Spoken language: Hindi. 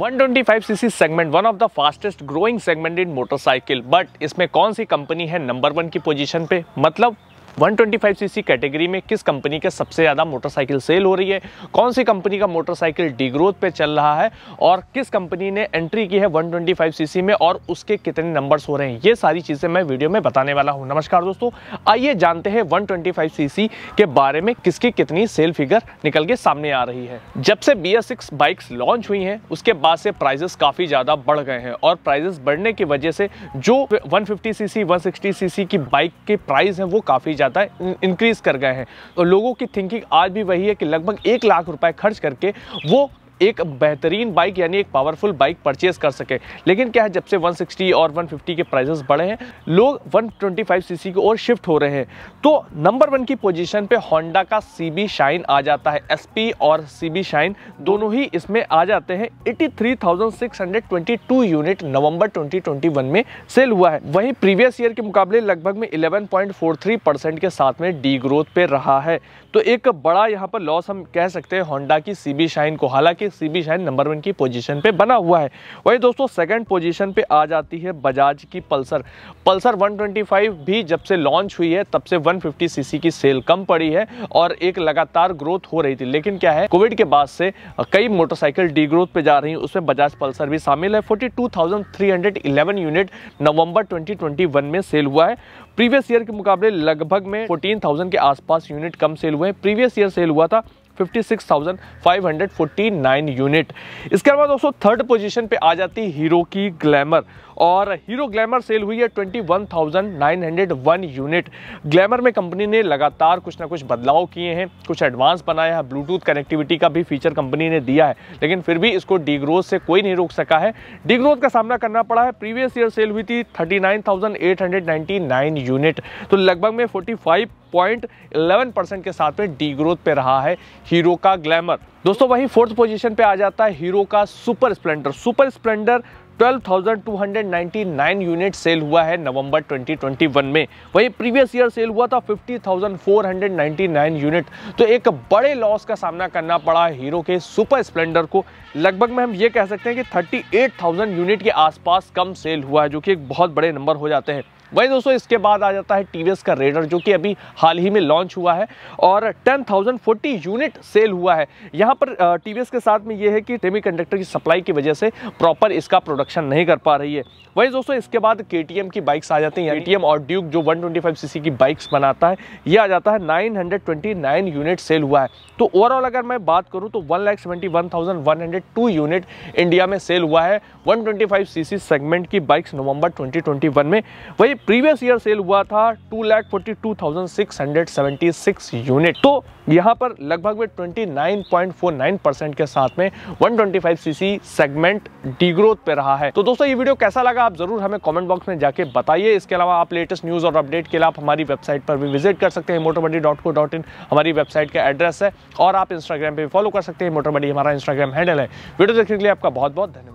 125 CC segment one of the fastest growing segment in motorcycle but इसमें कौन सी कंपनी है नंबर वन की पोजीशन पे मतलब 125 सीसी कैटेगरी में किस कंपनी का सबसे ज़्यादा मोटरसाइकिल सेल हो रही है कौन सी कंपनी का मोटरसाइकिल डिग्रोथ पे चल रहा है और किस कंपनी ने एंट्री की है 125 सीसी में और उसके कितने नंबर्स हो रहे हैं ये सारी चीज़ें मैं वीडियो में बताने वाला हूँ नमस्कार दोस्तों आइए जानते हैं वन ट्वेंटी के बारे में किसकी कितनी सेल फिगर निकल के सामने आ रही है जब से बी बाइक्स लॉन्च हुई हैं उसके बाद से प्राइजेस काफ़ी ज़्यादा बढ़ गए हैं और प्राइजेस बढ़ने की वजह से जो वन सीसी सी सीसी की बाइक के प्राइस हैं वो काफ़ी ज़्यादा है इंक्रीज़ कर गए हैं तो लोगों की थिंकिंग आज भी वही है कि लगभग एक लाख रुपए खर्च करके वो एक बेहतरीन बाइक यानी एक पावरफुल बाइक परचेज कर सके लेकिन क्या है जब से 160 और 150 के प्राइजेस बढ़े हैं लोग 125 सीसी की ओर शिफ्ट हो रहे हैं तो नंबर वन की पोजीशन पे होंडा का सीबी शाइन आ जाता है एसपी और सीबी शाइन दोनों ही इसमें आ जाते हैं 83,622 यूनिट नवंबर 2021 में सेल हुआ है वहीं प्रीवियस ईयर के मुकाबले लगभग में इलेवन के साथ में डी ग्रोथ पे रहा है तो एक बड़ा यहाँ पर लॉस हम कह सकते हैं होंडा की सीबी शाइन को हालांकि सीबी शाइन नंबर वन की पोजीशन पे बना हुआ है वही दोस्तों सेकंड पोजीशन पे आ जाती है बजाज की पल्सर पल्सर 125 भी जब से लॉन्च हुई है तब से 150 सीसी की सेल कम पड़ी है और एक लगातार ग्रोथ हो रही थी लेकिन क्या है कोविड के बाद से कई मोटरसाइकिल डी ग्रोथ पे जा रही है उसमें बजाज पल्सर भी शामिल है फोर्टी यूनिट नवंबर ट्वेंटी में सेल हुआ है प्रीवियस ईयर के मुकाबले लगभग में 14,000 के आसपास यूनिट कम सेल हुए हैं प्रीवियस ईयर सेल हुआ था 56,549 यूनिट इसके अलावा दोस्तों थर्ड पोजीशन पे आ जाती है हीरो की ग्लैमर और हीरो ग्लैमर सेल हुई है 21,901 यूनिट ग्लैमर में कंपनी ने लगातार कुछ ना कुछ बदलाव किए हैं कुछ एडवांस बनाया है ब्लूटूथ कनेक्टिविटी का भी फीचर कंपनी ने दिया है लेकिन फिर भी इसको डीग्रोथ से कोई नहीं रोक सका है डीग्रोथ का सामना करना पड़ा है प्रीवियस ईयर सेल हुई थी थर्टी यूनिट तो लगभग में फोर्टी पॉइंट इलेवन परसेंट के साथ में डी ग्रोथ पे रहा है हीरो का ग्लैमर दोस्तों वहीं फोर्थ पोजीशन पे आ जाता है हीरो का super Splendor super Splendor 12,299 unit sale हुआ है नवंबर 2021 में वही प्रीवियस ईयर सेल हुआ था 50,499 यूनिट तो एक बड़े लॉस का सामना करना पड़ा हीरो के सुपर स्प्लेंडर को लगभग में हम ये कह सकते हैं कि 38,000 यूनिट के आसपास कम सेल हुआ है जो कि एक बहुत बड़े नंबर हो जाते हैं वही दोस्तों इसके बाद आ जाता है टीवीएस का रेडर जो कि अभी हाल ही में लॉन्च हुआ है और 10,040 यूनिट सेल हुआ है यहाँ पर टीवीएस के साथ में ये है कि सेमी की सप्लाई की वजह से प्रॉपर इसका प्रोडक्ट रक्षा नहीं कर पा रही है वही दोस्तों इसके बाद के की बाइक्स आ जाती हैं के और ड्यूक जो 125 सीसी की बाइक्स बनाता है ये आ जाता है 929 यूनिट सेल हुआ है तो ओवरऑल अगर मैं बात करूँ तो वन यूनिट इंडिया में सेल हुआ है वन सीसी सेगमेंट की बाइक्स नवंबर ट्वेंटी में वही प्रीवियस ईयर सेल हुआ था two lakh forty two thousand six hundred seventy six unit तो यहाँ पर लगभग में 29.49 परसेंट के साथ में 125 सीसी सेगमेंट डिग्रोथ पे रहा है तो दोस्तों ये वीडियो कैसा लगा आप जरूर हमें कॉमेंट बॉक्स में जाके बताइए इसके अलावा आप लेटेस्ट न्यूज़ और अपडेट के लिए आप हमारी वेबसाइट पर भी विजिट कर सकते हैं मोटरबडी हमारी वेबसाइट का एड्रेस है और आप इंस्टाग्राम पर भी फॉलो कर सकते हैं मोटरबडी हमारा इंस्टाग्राम हैंडल है वीडियो देखने के लिए आपका बहुत बहुत धन्यवाद